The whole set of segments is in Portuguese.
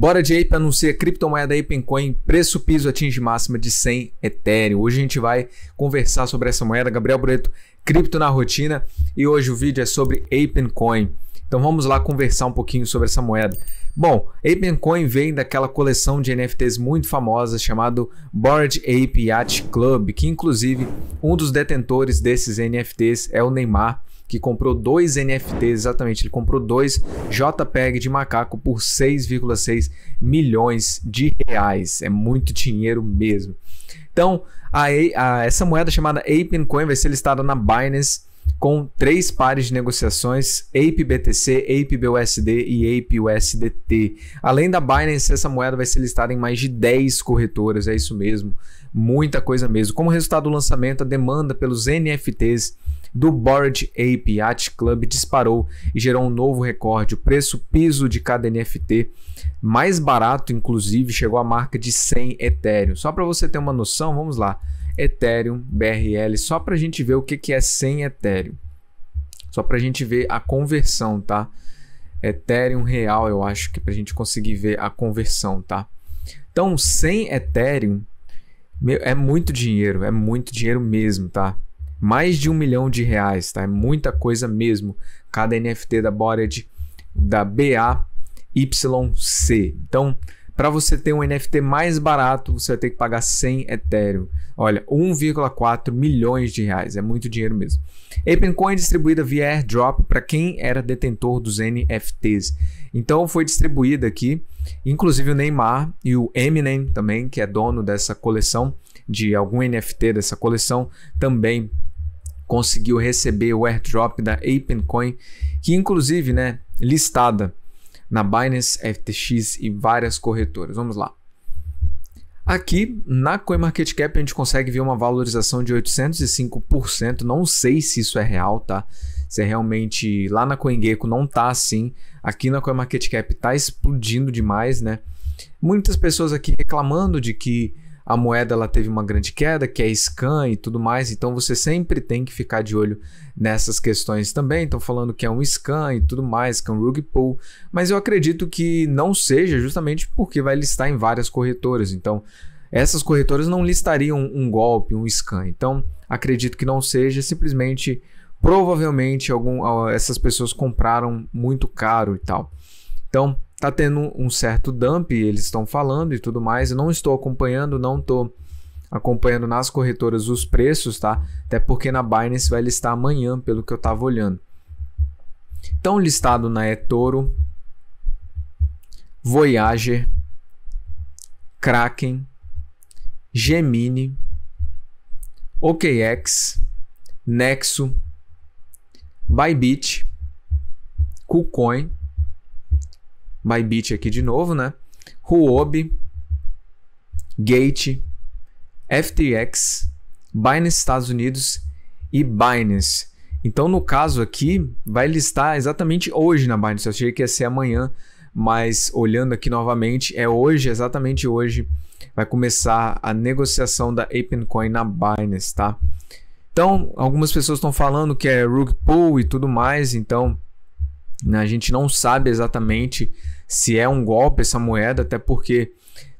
Bora de Ape anuncia criptomoeda Apecoin, preço piso atinge máxima de 100 Ethereum. Hoje a gente vai conversar sobre essa moeda, Gabriel Breto, cripto na rotina, e hoje o vídeo é sobre Apecoin. Então vamos lá conversar um pouquinho sobre essa moeda. Bom, Apecoin vem daquela coleção de NFTs muito famosa chamado Bored Ape Yacht Club, que inclusive um dos detentores desses NFTs é o Neymar que comprou dois NFTs, exatamente, ele comprou dois JPEG de macaco por 6,6 milhões de reais. É muito dinheiro mesmo. Então, a, a, essa moeda chamada Ape Coin vai ser listada na Binance com três pares de negociações, Ape BTC, Ape BUSD e Ape USDT. Além da Binance, essa moeda vai ser listada em mais de 10 corretoras, é isso mesmo, muita coisa mesmo. Como resultado do lançamento, a demanda pelos NFTs do Bored Ape Yacht Club disparou e gerou um novo recorde. O preço piso de cada NFT mais barato, inclusive, chegou à marca de 100 Ethereum. Só para você ter uma noção, vamos lá. Ethereum, BRL, só para a gente ver o que, que é 100 Ethereum. Só para a gente ver a conversão, tá? Ethereum real, eu acho que para a gente conseguir ver a conversão, tá? Então, 100 Ethereum meu, é muito dinheiro, é muito dinheiro mesmo, tá? mais de um milhão de reais, tá? É muita coisa mesmo. Cada NFT da Bored é da BAYC. Então, para você ter um NFT mais barato, você vai ter que pagar 100 Ethereum. Olha, 1,4 milhões de reais, é muito dinheiro mesmo. ApenCoin é distribuída via airdrop para quem era detentor dos NFTs. Então foi distribuída aqui, inclusive o Neymar e o Eminem também, que é dono dessa coleção de algum NFT dessa coleção, também conseguiu receber o airdrop da ApenCoin, que inclusive, né, listada na Binance, FTX e várias corretoras. Vamos lá. Aqui na CoinMarketCap a gente consegue ver uma valorização de 805%. Não sei se isso é real, tá? Se é realmente lá na CoinGecko não tá assim. Aqui na CoinMarketCap tá explodindo demais, né? Muitas pessoas aqui reclamando de que a moeda ela teve uma grande queda, que é scan e tudo mais, então você sempre tem que ficar de olho nessas questões também. Estão falando que é um scan e tudo mais, que é um rug pull, mas eu acredito que não seja justamente porque vai listar em várias corretoras. Então, essas corretoras não listariam um golpe, um scan. Então, acredito que não seja, simplesmente provavelmente algum, essas pessoas compraram muito caro e tal. Então, tá tendo um certo dump, eles estão falando e tudo mais. Eu não estou acompanhando, não estou acompanhando nas corretoras os preços, tá? Até porque na Binance vai listar amanhã, pelo que eu estava olhando. Então listado na eToro, Voyager, Kraken, Gemini, OKX, Nexo, Bybit, KuCoin, Bybit aqui de novo, né? Huobi, Gate, FTX, Binance Estados Unidos e Binance. Então, no caso aqui, vai listar exatamente hoje na Binance. Eu achei que ia ser amanhã, mas olhando aqui novamente, é hoje, exatamente hoje, vai começar a negociação da Coin na Binance, tá? Então, algumas pessoas estão falando que é rug e tudo mais, então né? A gente não sabe exatamente se é um golpe essa moeda, até porque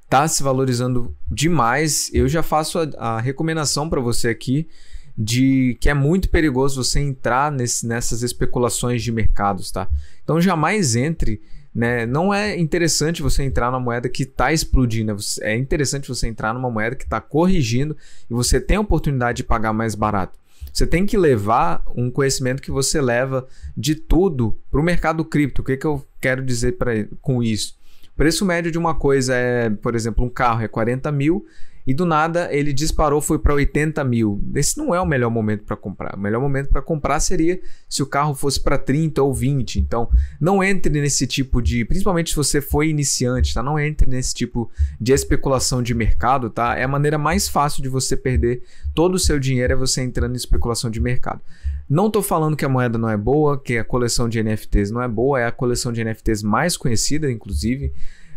está se valorizando demais. Eu já faço a, a recomendação para você aqui de que é muito perigoso você entrar nesse, nessas especulações de mercados, tá? Então jamais entre, né? Não é interessante você entrar numa moeda que está explodindo, é, é interessante você entrar numa moeda que está corrigindo e você tem a oportunidade de pagar mais barato. Você tem que levar um conhecimento que você leva de tudo para o mercado cripto. O que, que eu quero dizer pra, com isso? O preço médio de uma coisa é, por exemplo, um carro é 40 mil e do nada ele disparou, foi para 80 mil. Esse não é o melhor momento para comprar. O melhor momento para comprar seria se o carro fosse para 30 ou 20. Então, não entre nesse tipo de, principalmente se você foi iniciante, tá? Não entre nesse tipo de especulação de mercado, tá? É a maneira mais fácil de você perder todo o seu dinheiro é você entrando em especulação de mercado. Não estou falando que a moeda não é boa, que a coleção de NFTs não é boa, é a coleção de NFTs mais conhecida, inclusive,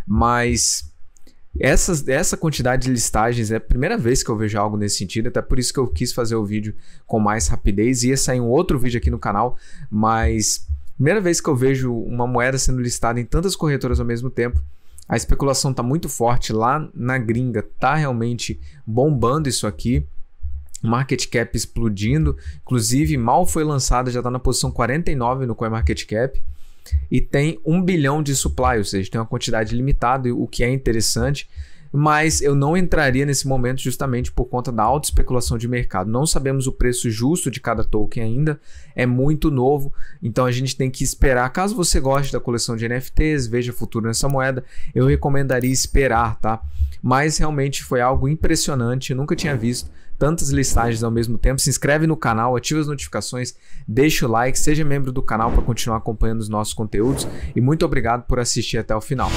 mas essas, essa quantidade de listagens é a primeira vez que eu vejo algo nesse sentido, até por isso que eu quis fazer o vídeo com mais rapidez. Ia sair um outro vídeo aqui no canal, mas primeira vez que eu vejo uma moeda sendo listada em tantas corretoras ao mesmo tempo. A especulação está muito forte lá na gringa, tá realmente bombando isso aqui. Market cap explodindo, inclusive mal foi lançada, já está na posição 49 no CoinMarketCap e tem um bilhão de supply, ou seja, tem uma quantidade limitada, o que é interessante mas eu não entraria nesse momento justamente por conta da alta especulação de mercado. Não sabemos o preço justo de cada token ainda, é muito novo, então a gente tem que esperar. Caso você goste da coleção de NFTs, veja futuro nessa moeda, eu recomendaria esperar, tá? Mas realmente foi algo impressionante, eu nunca tinha visto tantas listagens ao mesmo tempo. Se inscreve no canal, ativa as notificações, deixa o like, seja membro do canal para continuar acompanhando os nossos conteúdos e muito obrigado por assistir até o final.